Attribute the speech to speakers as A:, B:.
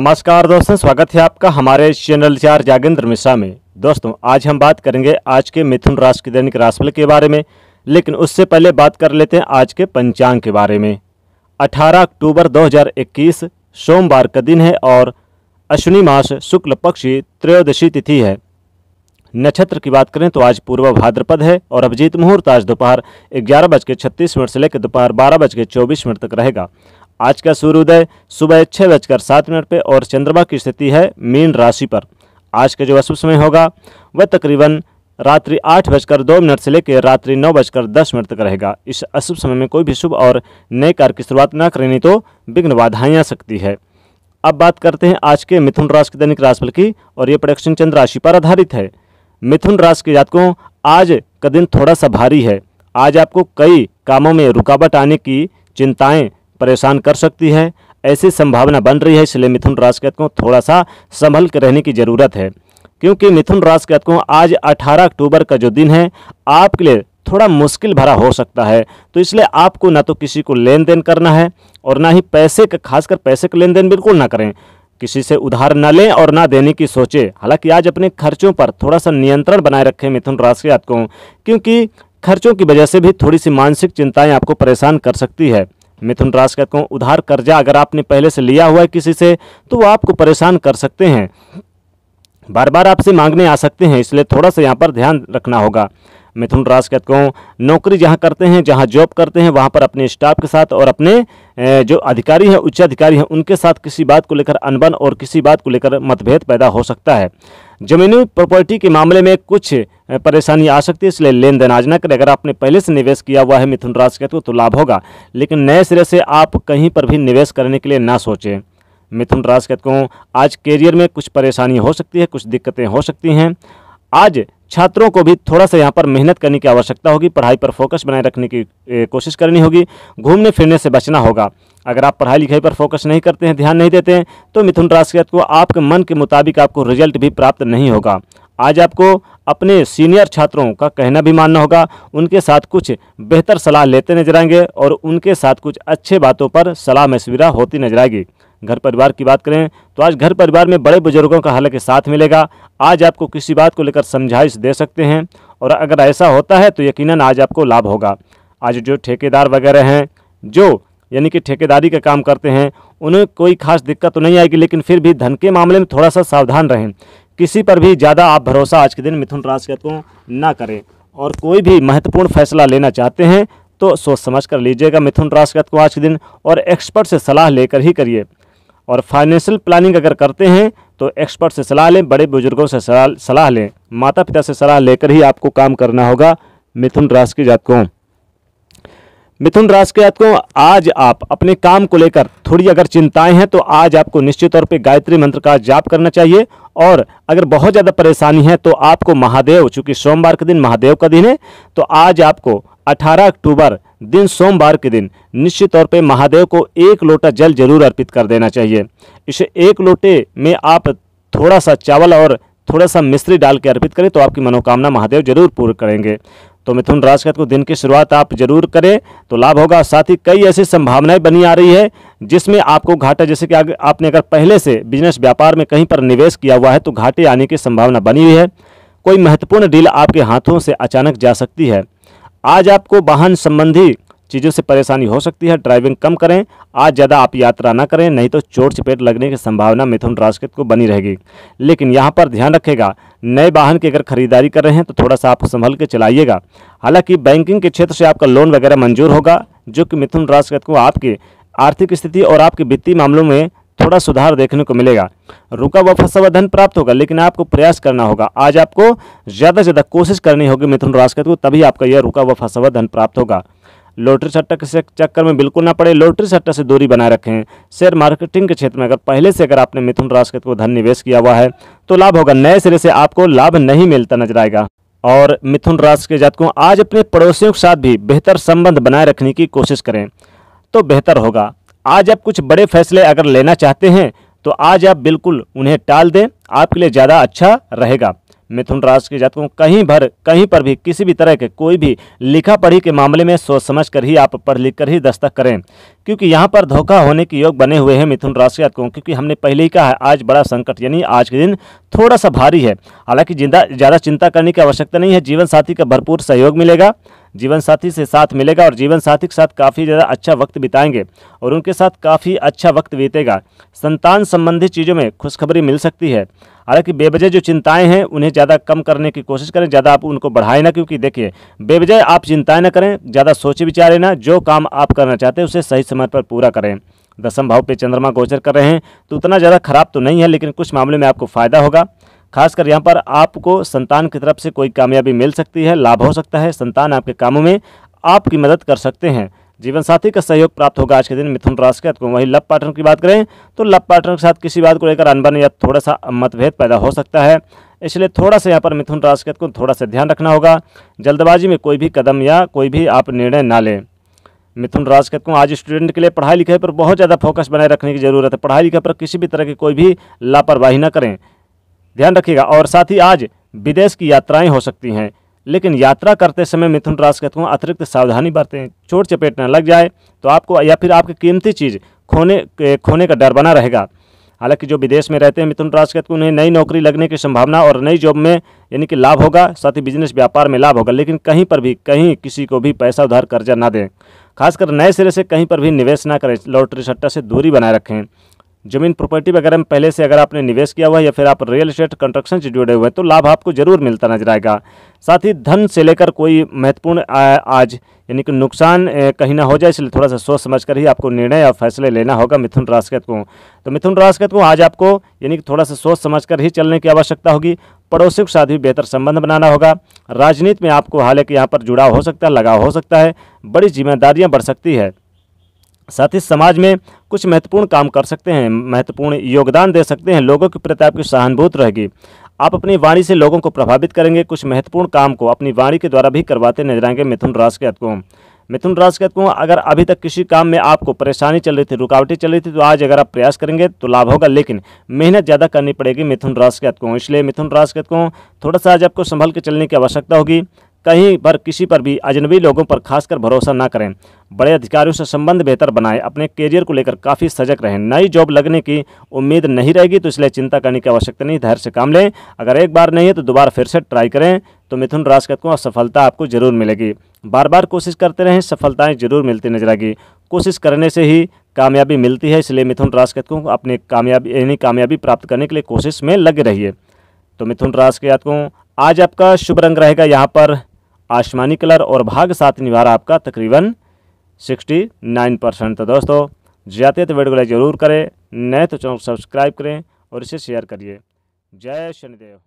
A: नमस्कार दोस्तों स्वागत है आपका हमारे चैनल चार जागेंद्र मिश्रा में दोस्तों आज हम बात करेंगे आज के मिथुन राशि के दैनिक राशिफल के बारे में लेकिन उससे पहले बात कर लेते हैं आज के पंचांग के बारे में 18 अक्टूबर 2021 सोमवार का दिन है और अश्विनी मास शुक्ल पक्षी त्रयोदशी तिथि है नक्षत्र की बात करें तो आज पूर्व भाद्रपद है और अभिजीत मुहूर्त आज दोपहर ग्यारह बज के छत्तीस मिनट से लेकर दोपहर बारह बज के चौबीस मिनट तक रहेगा आज का सूर्योदय सुबह छः बजकर सात मिनट पर और चंद्रमा की स्थिति है मीन राशि पर आज का जो अशुभ समय होगा वह तकरीबन रात्रि आठ बजकर दो मिनट से लेकर रात्रि नौ बजकर दस मिनट तक रहेगा इस अशुभ समय में कोई भी शुभ और नए कार्य की शुरुआत न करनी तो विघ्न बाधाएं आ सकती है अब बात करते हैं आज के मिथुन राशि के दैनिक राशिफल की और ये प्रोडक्शन चंद्र राशि पर आधारित है मिथुन राशि के जातकों आज का दिन थोड़ा सा भारी है आज आपको कई कामों में रुकावट आने की चिंताएं परेशान कर सकती है ऐसी संभावना बन रही है इसलिए मिथुन राशि के को थोड़ा सा संभल कर रहने की ज़रूरत है क्योंकि मिथुन राशि के को आज 18 अक्टूबर का जो दिन है आपके लिए थोड़ा मुश्किल भरा हो सकता है तो इसलिए आपको ना तो किसी को लेन देन करना है और ना ही पैसे का खासकर पैसे का लेन देन बिल्कुल ना करें किसी से उधार न लें और ना देने की सोचें हालांकि आज अपने खर्चों पर थोड़ा सा नियंत्रण बनाए रखें मिथुन राशि के आपको क्योंकि खर्चों की वजह से भी थोड़ी सी मानसिक चिंताएँ आपको परेशान कर सकती है मिथुन राशि का हैं उधार कर्जा अगर आपने पहले से लिया हुआ है किसी से तो वो आपको परेशान कर सकते हैं बार बार आपसे मांगने आ सकते हैं इसलिए थोड़ा सा यहाँ पर ध्यान रखना होगा मिथुन राज कहते हूँ नौकरी जहाँ करते हैं जहाँ जॉब करते हैं वहाँ पर अपने स्टाफ के साथ और अपने जो अधिकारी हैं उच्च अधिकारी हैं उनके साथ किसी बात को लेकर अनबन और किसी बात को लेकर मतभेद पैदा हो सकता है जमीनी प्रॉपर्टी के मामले में कुछ परेशानी आ सकती है इसलिए लेन देन आज ना करें अगर आपने पहले से निवेश किया हुआ है मिथुन राशि के तो, तो लाभ होगा लेकिन नए सिरे से आप कहीं पर भी निवेश करने के लिए ना सोचें मिथुन राशि कहते आज करियर में कुछ परेशानी हो सकती है कुछ दिक्कतें हो सकती हैं आज छात्रों को भी थोड़ा सा यहाँ पर मेहनत करने की आवश्यकता होगी पढ़ाई पर फोकस बनाए रखने की कोशिश करनी होगी घूमने फिरने से बचना होगा अगर आप पढ़ाई लिखाई पर फोकस नहीं करते हैं ध्यान नहीं देते हैं तो मिथुन राशि को आपके मन के मुताबिक आपको रिजल्ट भी प्राप्त नहीं होगा आज आपको अपने सीनियर छात्रों का कहना भी मानना होगा उनके साथ कुछ बेहतर सलाह लेते नजर आएंगे और उनके साथ कुछ अच्छे बातों पर सलाह मशविरा होती नजर आएगी घर परिवार की बात करें तो आज घर परिवार में बड़े बुजुर्गों का हालांकि साथ मिलेगा आज आपको किसी बात को लेकर समझाइश दे सकते हैं और अगर ऐसा होता है तो यकीनन आज आपको लाभ होगा आज जो ठेकेदार वगैरह हैं जो यानी कि ठेकेदारी का काम करते हैं उन्हें कोई खास दिक्कत तो नहीं आएगी लेकिन फिर भी धन के मामले में थोड़ा सा सावधान रहें किसी पर भी ज़्यादा आप भरोसा आज के दिन मिथुन राशि को तो ना करें और कोई भी महत्वपूर्ण फैसला लेना चाहते हैं तो सोच समझ कर लीजिएगा मिथुन राशि को तो आज के दिन और एक्सपर्ट से सलाह लेकर ही करिए और फाइनेंशियल प्लानिंग अगर करते हैं तो एक्सपर्ट से सलाह लें बड़े बुजुर्गों से सलाह लें माता पिता से सलाह लेकर ही आपको काम करना होगा मिथुन राशि के जातकों मिथुन राशि के जातकों आज आप अपने काम को लेकर थोड़ी अगर चिंताएं हैं तो आज आपको निश्चित तौर पे गायत्री मंत्र का जाप करना चाहिए और अगर बहुत ज़्यादा परेशानी है तो आपको महादेव चूँकि सोमवार के दिन महादेव का दिन है तो आज आपको 18 अक्टूबर दिन सोमवार के दिन निश्चित तौर पे महादेव को एक लोटा जल जरूर अर्पित कर देना चाहिए इसे एक लोटे में आप थोड़ा सा चावल और थोड़ा सा मिश्री डाल के अर्पित करें तो आपकी मनोकामना महादेव जरूर पूर्ण करेंगे तो मिथुन राशि का को दिन की शुरुआत आप जरूर करें तो लाभ होगा साथ ही कई ऐसी संभावनाएं बनी आ रही है जिसमें आपको घाटा जैसे कि आपने अगर पहले से बिजनेस व्यापार में कहीं पर निवेश किया हुआ है तो घाटे आने की संभावना बनी हुई है कोई महत्वपूर्ण डील आपके हाथों से अचानक जा सकती है आज आपको वाहन संबंधी चीज़ों से परेशानी हो सकती है ड्राइविंग कम करें आज ज़्यादा आप यात्रा ना करें नहीं तो चोट चपेट लगने की संभावना मिथुन राशि को बनी रहेगी लेकिन यहाँ पर ध्यान रखेगा नए वाहन की अगर खरीदारी कर रहे हैं तो थोड़ा सा आप संभल के चलाइएगा हालांकि बैंकिंग के क्षेत्र से आपका लोन वगैरह मंजूर होगा जो कि मिथुन राशि को आपके आर्थिक स्थिति और आपके वित्तीय मामलों में थोड़ा सुधार देखने को मिलेगा रुका हुआ फसा हुआ धन प्राप्त होगा लेकिन आपको प्रयास करना होगा आज आपको ज़्यादा से ज़्यादा कोशिश करनी होगी मिथुन राशि को तभी आपका यह रुका हुआ फसा हुआ धन प्राप्त होगा लॉटरी सट्टा के चक्कर में बिल्कुल ना पड़े लॉटरी सट्टा से दूरी बनाए रखें शेयर मार्केटिंग के क्षेत्र में अगर पहले से अगर आपने मिथुन राशि को धन निवेश किया हुआ है तो लाभ होगा नए सिरे से आपको लाभ नहीं मिलता नजर आएगा और मिथुन राशि के जातकों आज अपने पड़ोसियों के साथ भी बेहतर संबंध बनाए रखने की कोशिश करें तो बेहतर होगा आज आप कुछ बड़े फैसले अगर लेना चाहते हैं तो आज आप बिल्कुल उन्हें टाल दें आपके लिए ज़्यादा अच्छा रहेगा मिथुन राशि के जातकों कहीं भर कहीं पर भी किसी भी तरह के कोई भी लिखा पढ़ी के मामले में सोच समझ कर ही आप पढ़ लिख कर ही दस्तक करें क्योंकि यहाँ पर धोखा होने के योग बने हुए हैं मिथुन राशि के जातकों क्योंकि हमने पहले ही कहा है आज बड़ा संकट यानी आज के दिन थोड़ा सा भारी है हालांकि ज़्यादा चिंता करने की आवश्यकता नहीं है जीवन साथी का भरपूर सहयोग मिलेगा जीवन साथी से साथ मिलेगा और जीवन साथी के साथ काफ़ी ज़्यादा अच्छा वक्त बिताएंगे और उनके साथ काफ़ी अच्छा वक्त बीतेगा संतान संबंधी चीज़ों में खुशखबरी मिल सकती है हालांकि बेबजह जो चिंताएं हैं उन्हें ज़्यादा कम करने की कोशिश करें ज़्यादा आप उनको बढ़ाएं ना क्योंकि देखिए बेबजह आप चिंताएं ना करें ज़्यादा सोचे विचारें ना जो काम आप करना चाहते हैं उसे सही समय पर पूरा करें दसम भाव पे चंद्रमा गोचर कर रहे हैं तो उतना ज़्यादा खराब तो नहीं है लेकिन कुछ मामले में आपको फ़ायदा होगा खासकर यहाँ पर आपको संतान की तरफ से कोई कामयाबी मिल सकती है लाभ हो सकता है संतान आपके कामों में आपकी मदद कर सकते हैं जीवन साथी का सहयोग प्राप्त होगा आज के दिन मिथुन राशि के आपको वहीं लव पार्टनर की बात करें तो लव पार्टनर के साथ किसी बात को लेकर अनबन या थोड़ा सा मतभेद पैदा हो सकता है इसलिए थोड़ा सा यहाँ पर मिथुन राशि के को थोड़ा सा ध्यान रखना होगा जल्दबाजी में कोई भी कदम या कोई भी आप निर्णय ना लें मिथुन राशि को आज स्टूडेंट के लिए पढ़ाई लिखाई पर बहुत ज़्यादा फोकस बनाए रखने की जरूरत है पढ़ाई लिखाई पर किसी भी तरह की कोई भी लापरवाही ना करें ध्यान रखिएगा और साथ ही आज विदेश की यात्राएं हो सकती हैं लेकिन यात्रा करते समय मिथुन राशि के हैं अतिरिक्त सावधानी बरतें चोट चपेट न लग जाए तो आपको या फिर आपकी कीमती चीज़ खोने खोने का डर बना रहेगा हालांकि जो विदेश में रहते हैं मिथुन राशि कहते उन्हें नई नौकरी लगने की संभावना और नई जॉब में यानी कि लाभ होगा साथ ही बिजनेस व्यापार में लाभ होगा लेकिन कहीं पर भी कहीं किसी को भी पैसा उधार कर्जा ना दें खासकर नए सिरे से कहीं पर भी निवेश ना करें लॉटरी सट्टा से दूरी बनाए रखें जमीन प्रॉपर्टी वगैरह में पहले से अगर आपने निवेश किया हुआ है या फिर आप रियल एस्टेट कंस्ट्रक्शन से जुड़े हुए हैं तो लाभ आपको जरूर मिलता नजर आएगा साथ ही धन से लेकर कोई महत्वपूर्ण आज यानी कि नुकसान कहीं ना हो जाए इसलिए थोड़ा सा सोच समझ कर ही आपको निर्णय और फैसले लेना होगा मिथुन राशि को तो मिथुन राशि को आज आपको यानी कि थोड़ा सा सोच समझ कर ही चलने की आवश्यकता होगी पड़ोसियों के साथ भी बेहतर संबंध बनाना होगा राजनीति में आपको हालांकि यहाँ पर जुड़ाव हो सकता है लगाव हो सकता है बड़ी जिम्मेदारियाँ बढ़ सकती है साथ ही समाज में कुछ महत्वपूर्ण काम कर सकते हैं महत्वपूर्ण योगदान दे सकते हैं लोगों के प्रति आपकी सहानुभूत रहेगी आप अपनी वाणी से लोगों को प्रभावित करेंगे कुछ महत्वपूर्ण काम को अपनी वाणी के द्वारा भी करवाते नजर आएंगे मिथुन राशि के को मिथुन राशि के को अगर अभी तक किसी काम में आपको परेशानी चल रही थी रुकावटें चल रही थी तो आज अगर आप प्रयास करेंगे तो लाभ होगा लेकिन मेहनत ज़्यादा करनी पड़ेगी मिथुन राशि के अतको इसलिए मिथुन राशि के को थोड़ा सा आज आपको संभल के चलने की आवश्यकता होगी कहीं पर किसी पर भी अजनबी लोगों पर खासकर भरोसा ना करें बड़े अधिकारियों से संबंध बेहतर बनाएं अपने करियर को लेकर काफ़ी सजग रहें नई जॉब लगने की उम्मीद नहीं रहेगी तो इसलिए चिंता करने की आवश्यकता नहीं धैर्य से काम लें अगर एक बार नहीं है तो दोबारा फिर से ट्राई करें तो मिथुन राशि को सफलता आपको जरूर मिलेगी बार बार कोशिश करते रहें सफलताएँ जरूर मिलती नजर आएगी कोशिश करने से ही कामयाबी मिलती है इसलिए मिथुन राशि को अपनी कामयाबी यानी कामयाबी प्राप्त करने के लिए कोशिश में लगे रहिए तो मिथुन राशि के आज आपका शुभ रंग रहेगा यहाँ पर आसमानी कलर और भाग सात निवार आपका तकरीबन सिक्सटी नाइन परसेंट तो दोस्तों ज़्यादा तो वीडियो को लाइक ज़रूर करें नए तो चैनल को सब्सक्राइब करें और इसे शेयर करिए जय शनिदेव